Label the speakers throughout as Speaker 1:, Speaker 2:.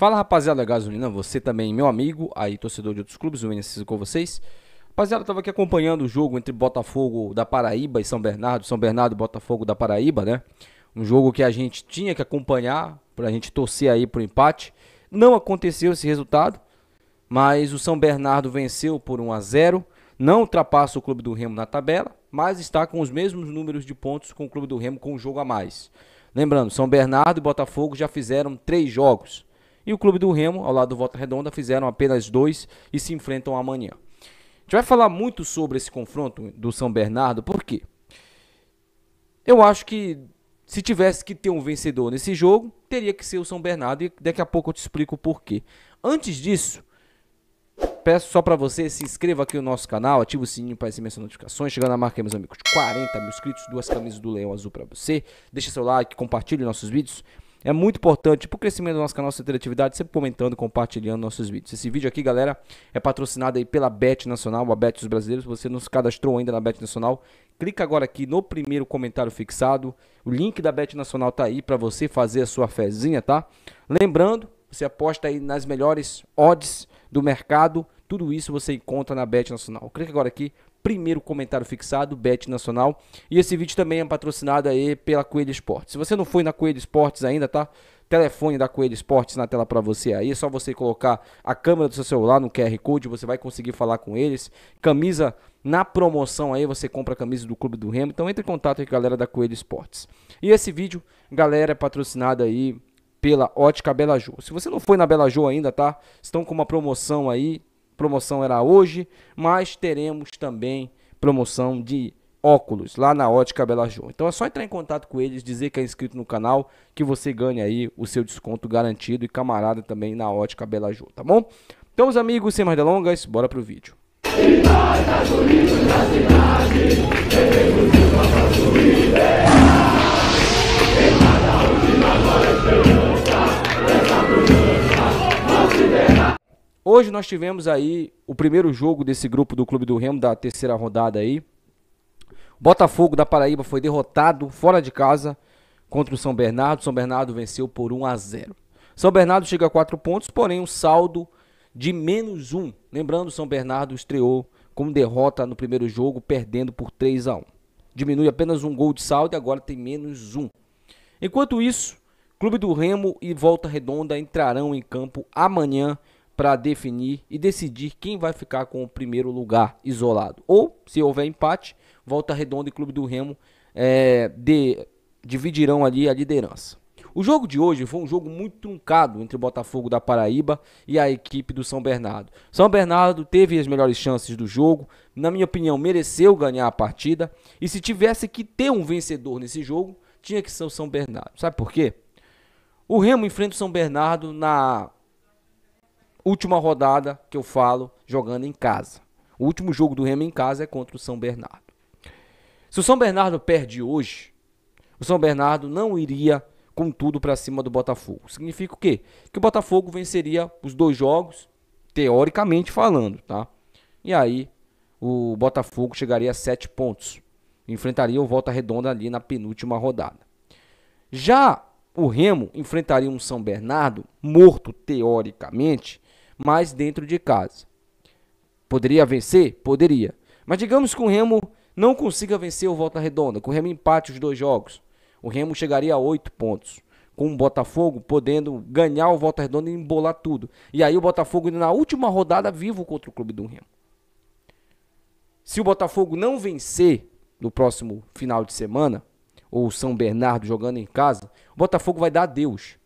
Speaker 1: Fala rapaziada Gasolina, você também, meu amigo, aí torcedor de outros clubes, o NSC com vocês. Rapaziada, estava aqui acompanhando o jogo entre Botafogo da Paraíba e São Bernardo, São Bernardo e Botafogo da Paraíba, né? Um jogo que a gente tinha que acompanhar, para a gente torcer aí pro empate. Não aconteceu esse resultado, mas o São Bernardo venceu por 1 a 0 não ultrapassa o Clube do Remo na tabela, mas está com os mesmos números de pontos com o Clube do Remo com um jogo a mais. Lembrando, São Bernardo e Botafogo já fizeram três jogos. E o Clube do Remo, ao lado do Volta Redonda, fizeram apenas dois e se enfrentam amanhã. A gente vai falar muito sobre esse confronto do São Bernardo, por quê? Eu acho que se tivesse que ter um vencedor nesse jogo, teria que ser o São Bernardo e daqui a pouco eu te explico o porquê. Antes disso, peço só para você se inscreva aqui no nosso canal, ative o sininho para receber as notificações, chegando na marca, meus amigos, 40 mil inscritos, duas camisas do Leão Azul para você. Deixa seu like, compartilhe nossos vídeos. É muito importante para o crescimento do nosso canal de interatividade, sempre comentando, compartilhando nossos vídeos. Esse vídeo aqui, galera, é patrocinado aí pela Bet Nacional, a Bet dos Brasileiros. Você não se cadastrou ainda na Bet Nacional, clica agora aqui no primeiro comentário fixado. O link da Bet Nacional tá aí para você fazer a sua fezinha, tá? Lembrando, você aposta aí nas melhores odds do mercado. Tudo isso você encontra na Bet Nacional. Clica agora aqui primeiro comentário fixado, Bet Nacional. E esse vídeo também é patrocinado aí pela Coelho Esportes. Se você não foi na Coelho Esportes ainda, tá? Telefone da Coelho Esportes na tela para você aí. É só você colocar a câmera do seu celular no QR Code, você vai conseguir falar com eles. Camisa na promoção aí, você compra a camisa do Clube do Remo. Então entre em contato com a galera da Coelho Esportes. E esse vídeo, galera, é patrocinado aí pela Ótica Bela Jô. Se você não foi na Bela Jô ainda, tá? Estão com uma promoção aí, promoção era hoje, mas teremos também promoção de óculos lá na Ótica Bela João. Então é só entrar em contato com eles, dizer que é inscrito no canal, que você ganha aí o seu desconto garantido e camarada também na Ótica Bela João, tá bom? Então, os amigos, sem mais delongas, bora pro vídeo. Itália! Hoje nós tivemos aí o primeiro jogo desse grupo do Clube do Remo da terceira rodada aí. Botafogo da Paraíba foi derrotado fora de casa contra o São Bernardo. São Bernardo venceu por 1 a 0. São Bernardo chega a 4 pontos, porém um saldo de menos 1. Lembrando, São Bernardo estreou com derrota no primeiro jogo, perdendo por 3 a 1. Diminui apenas um gol de saldo e agora tem menos 1. Enquanto isso, Clube do Remo e Volta Redonda entrarão em campo amanhã para definir e decidir quem vai ficar com o primeiro lugar isolado. Ou, se houver empate, Volta Redonda e Clube do Remo é, de, dividirão ali a liderança. O jogo de hoje foi um jogo muito truncado entre o Botafogo da Paraíba e a equipe do São Bernardo. São Bernardo teve as melhores chances do jogo, na minha opinião, mereceu ganhar a partida. E se tivesse que ter um vencedor nesse jogo, tinha que ser o São Bernardo. Sabe por quê? O Remo enfrenta o São Bernardo na última rodada que eu falo, jogando em casa. O último jogo do Remo em casa é contra o São Bernardo. Se o São Bernardo perde hoje, o São Bernardo não iria com tudo para cima do Botafogo. Significa o quê? Que o Botafogo venceria os dois jogos, teoricamente falando, tá? E aí o Botafogo chegaria a sete pontos. Enfrentaria o Volta Redonda ali na penúltima rodada. Já o Remo enfrentaria um São Bernardo morto teoricamente mais dentro de casa. Poderia vencer? Poderia. Mas digamos que o Remo não consiga vencer o Volta Redonda, que o Remo empate os dois jogos. O Remo chegaria a oito pontos, com o Botafogo podendo ganhar o Volta Redonda e embolar tudo. E aí o Botafogo na última rodada vivo contra o clube do Remo. Se o Botafogo não vencer no próximo final de semana, ou São Bernardo jogando em casa, o Botafogo vai dar adeus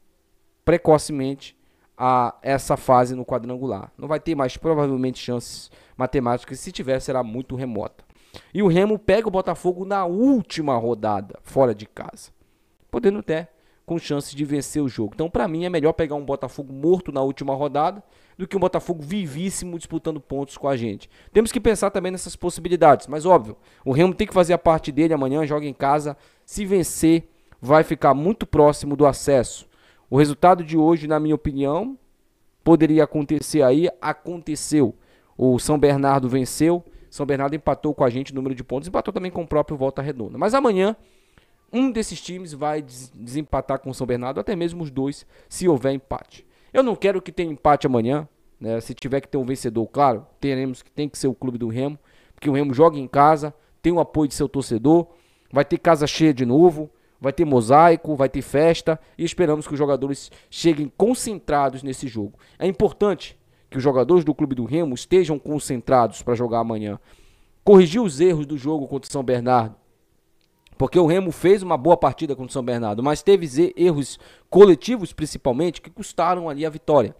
Speaker 1: precocemente a essa fase no quadrangular. Não vai ter mais provavelmente chances matemáticas, se tiver será muito remota. E o Remo pega o Botafogo na última rodada, fora de casa, podendo até com chances de vencer o jogo. Então, para mim, é melhor pegar um Botafogo morto na última rodada do que um Botafogo vivíssimo disputando pontos com a gente. Temos que pensar também nessas possibilidades, mas óbvio, o Remo tem que fazer a parte dele amanhã, joga em casa. Se vencer, vai ficar muito próximo do acesso. O resultado de hoje, na minha opinião, poderia acontecer aí, aconteceu. O São Bernardo venceu, São Bernardo empatou com a gente o número de pontos, empatou também com o próprio Volta Redonda. Mas amanhã, um desses times vai des desempatar com o São Bernardo, até mesmo os dois, se houver empate. Eu não quero que tenha empate amanhã, né? se tiver que ter um vencedor, claro, teremos que tem que ser o clube do Remo, porque o Remo joga em casa, tem o apoio de seu torcedor, vai ter casa cheia de novo, vai ter mosaico, vai ter festa e esperamos que os jogadores cheguem concentrados nesse jogo. É importante que os jogadores do Clube do Remo estejam concentrados para jogar amanhã. Corrigir os erros do jogo contra o São Bernardo. Porque o Remo fez uma boa partida contra o São Bernardo, mas teve erros coletivos principalmente que custaram ali a vitória.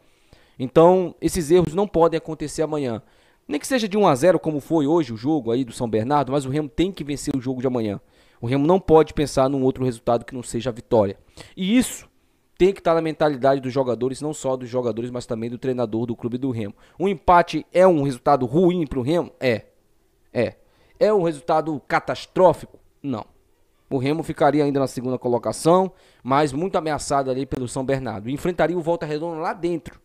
Speaker 1: Então, esses erros não podem acontecer amanhã. Nem que seja de 1 a 0 como foi hoje o jogo aí do São Bernardo, mas o Remo tem que vencer o jogo de amanhã. O Remo não pode pensar num outro resultado que não seja a vitória. E isso tem que estar na mentalidade dos jogadores, não só dos jogadores, mas também do treinador do clube do Remo. Um empate é um resultado ruim para o Remo? É. É. É um resultado catastrófico? Não. O Remo ficaria ainda na segunda colocação, mas muito ameaçado ali pelo São Bernardo. Enfrentaria o Volta Redonda lá dentro,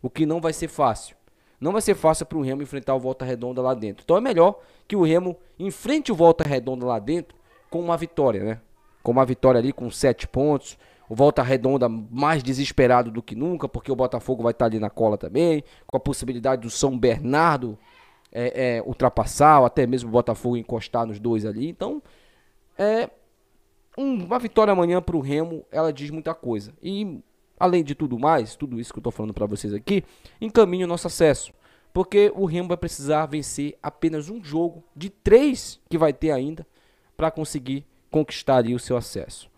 Speaker 1: o que não vai ser fácil. Não vai ser fácil para o Remo enfrentar o Volta Redonda lá dentro. Então é melhor que o Remo enfrente o Volta Redonda lá dentro com uma vitória, né? Com uma vitória ali com sete pontos. O Volta Redonda mais desesperado do que nunca, porque o Botafogo vai estar ali na cola também, com a possibilidade do São Bernardo é, é, ultrapassar, ou até mesmo o Botafogo encostar nos dois ali. Então, é, uma vitória amanhã para o Remo, ela diz muita coisa. E, além de tudo mais, tudo isso que eu estou falando para vocês aqui, encaminha o nosso acesso. Porque o Remo vai precisar vencer apenas um jogo de três que vai ter ainda para conseguir conquistar o seu acesso.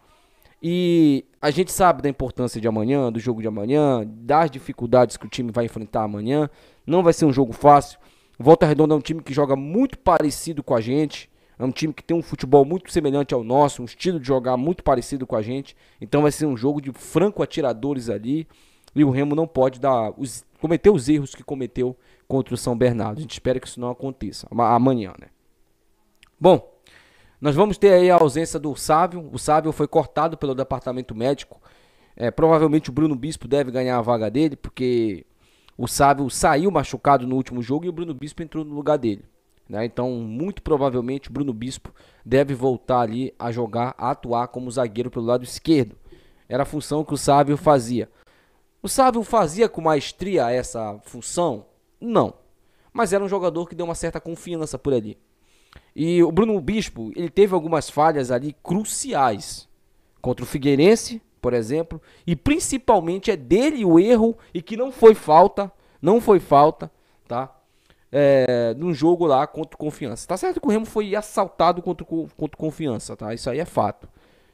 Speaker 1: E a gente sabe da importância de amanhã, do jogo de amanhã, das dificuldades que o time vai enfrentar amanhã. Não vai ser um jogo fácil. Volta Redonda é um time que joga muito parecido com a gente. É um time que tem um futebol muito semelhante ao nosso, um estilo de jogar muito parecido com a gente. Então vai ser um jogo de franco atiradores ali. E o Remo não pode dar os, cometer os erros que cometeu contra o São Bernardo. A gente espera que isso não aconteça amanhã, né? Bom, nós vamos ter aí a ausência do Sávio. O Sávio foi cortado pelo departamento médico. É, provavelmente o Bruno Bispo deve ganhar a vaga dele, porque o Sávio saiu machucado no último jogo e o Bruno Bispo entrou no lugar dele. Né? Então, muito provavelmente, o Bruno Bispo deve voltar ali a jogar, a atuar como zagueiro pelo lado esquerdo. Era a função que o Sávio fazia. O Sávio fazia com maestria essa função? Não. Mas era um jogador que deu uma certa confiança por ali. E o Bruno Bispo, ele teve algumas falhas ali cruciais contra o Figueirense, por exemplo, e principalmente é dele o erro e que não foi falta, não foi falta, tá? É, num jogo lá contra o Confiança. Tá certo que o Remo foi assaltado contra, contra o Confiança, tá? Isso aí é fato.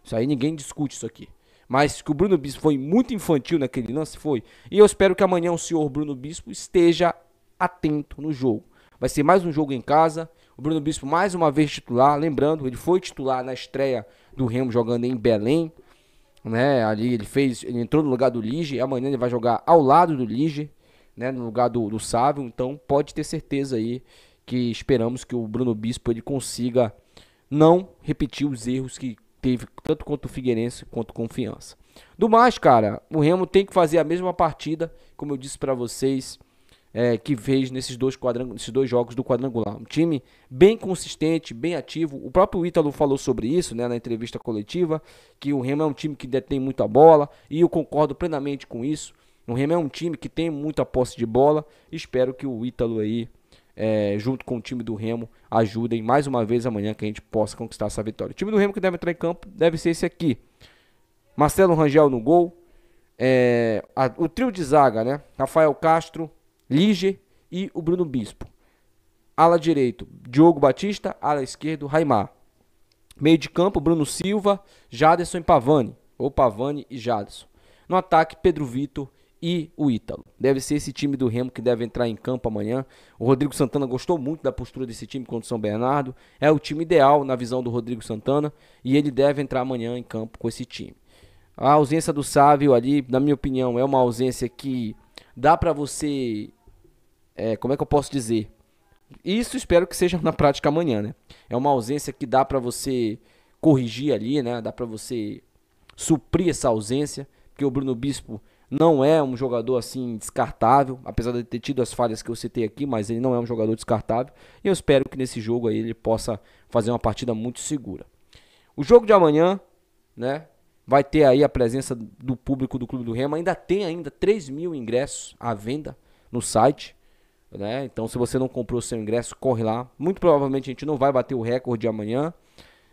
Speaker 1: Isso aí ninguém discute isso aqui. Mas que o Bruno Bispo foi muito infantil naquele lance, foi. E eu espero que amanhã o senhor Bruno Bispo esteja atento no jogo. Vai ser mais um jogo em casa. O Bruno Bispo mais uma vez titular, lembrando, ele foi titular na estreia do Remo jogando em Belém, né? Ali ele fez, ele entrou no lugar do Lige, amanhã ele vai jogar ao lado do Lige, né, no lugar do, do Sávio, então pode ter certeza aí que esperamos que o Bruno Bispo ele consiga não repetir os erros que teve tanto contra o Figueirense quanto Confiança. Do mais, cara, o Remo tem que fazer a mesma partida, como eu disse para vocês, é, que fez nesses dois, nesses dois jogos do quadrangular. Um time bem consistente, bem ativo. O próprio Ítalo falou sobre isso né, na entrevista coletiva, que o Remo é um time que detém muita bola, e eu concordo plenamente com isso. O Remo é um time que tem muita posse de bola. Espero que o Ítalo aí, é, junto com o time do Remo, ajudem mais uma vez amanhã que a gente possa conquistar essa vitória. O time do Remo que deve entrar em campo deve ser esse aqui. Marcelo Rangel no gol. É, a, o trio de zaga, né? Rafael Castro, Lige e o Bruno Bispo. Ala direito, Diogo Batista, ala esquerdo, Raimar. Meio de campo, Bruno Silva, Jaderson e Pavani, ou Pavani e Jaderson. No ataque, Pedro Vitor e o Ítalo. Deve ser esse time do Remo que deve entrar em campo amanhã. O Rodrigo Santana gostou muito da postura desse time contra o São Bernardo. É o time ideal na visão do Rodrigo Santana e ele deve entrar amanhã em campo com esse time. A ausência do Sávio ali, na minha opinião, é uma ausência que dá para você é, como é que eu posso dizer? Isso espero que seja na prática amanhã, né? É uma ausência que dá para você corrigir ali, né? Dá para você suprir essa ausência, porque o Bruno Bispo não é um jogador assim descartável, apesar de ter tido as falhas que eu citei aqui, mas ele não é um jogador descartável. E eu espero que nesse jogo aí ele possa fazer uma partida muito segura. O jogo de amanhã, né? Vai ter aí a presença do público do Clube do Remo. Ainda tem ainda 3 mil ingressos à venda no site. Né? Então, se você não comprou seu ingresso, corre lá. Muito provavelmente a gente não vai bater o recorde amanhã.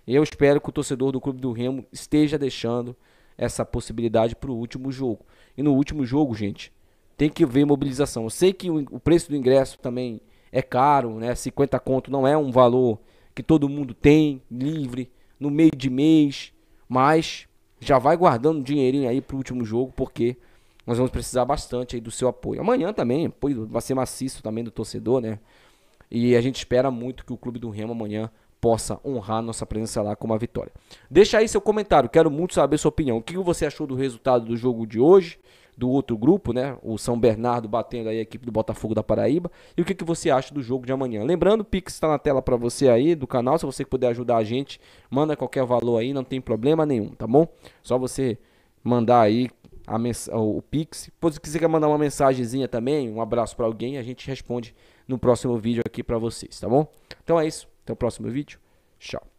Speaker 1: Eu espero que o torcedor do Clube do Remo esteja deixando essa possibilidade para o último jogo. E no último jogo, gente, tem que ver mobilização. Eu sei que o preço do ingresso também é caro, né? 50 conto não é um valor que todo mundo tem, livre, no meio de mês, mas já vai guardando dinheirinho aí para o último jogo, porque nós vamos precisar bastante aí do seu apoio. Amanhã também, apoio vai ser maciço também do torcedor, né? E a gente espera muito que o Clube do Remo amanhã possa honrar nossa presença lá com uma vitória. Deixa aí seu comentário, quero muito saber sua opinião. O que você achou do resultado do jogo de hoje, do outro grupo, né? O São Bernardo batendo aí a equipe do Botafogo da Paraíba. E o que, que você acha do jogo de amanhã? Lembrando, o Pix está na tela para você aí do canal. Se você puder ajudar a gente, manda qualquer valor aí, não tem problema nenhum, tá bom? Só você mandar aí a o Pix. Se quiser mandar uma mensagenzinha também, um abraço para alguém, a gente responde no próximo vídeo aqui para vocês, tá bom? Então é isso. Até o próximo vídeo. Tchau.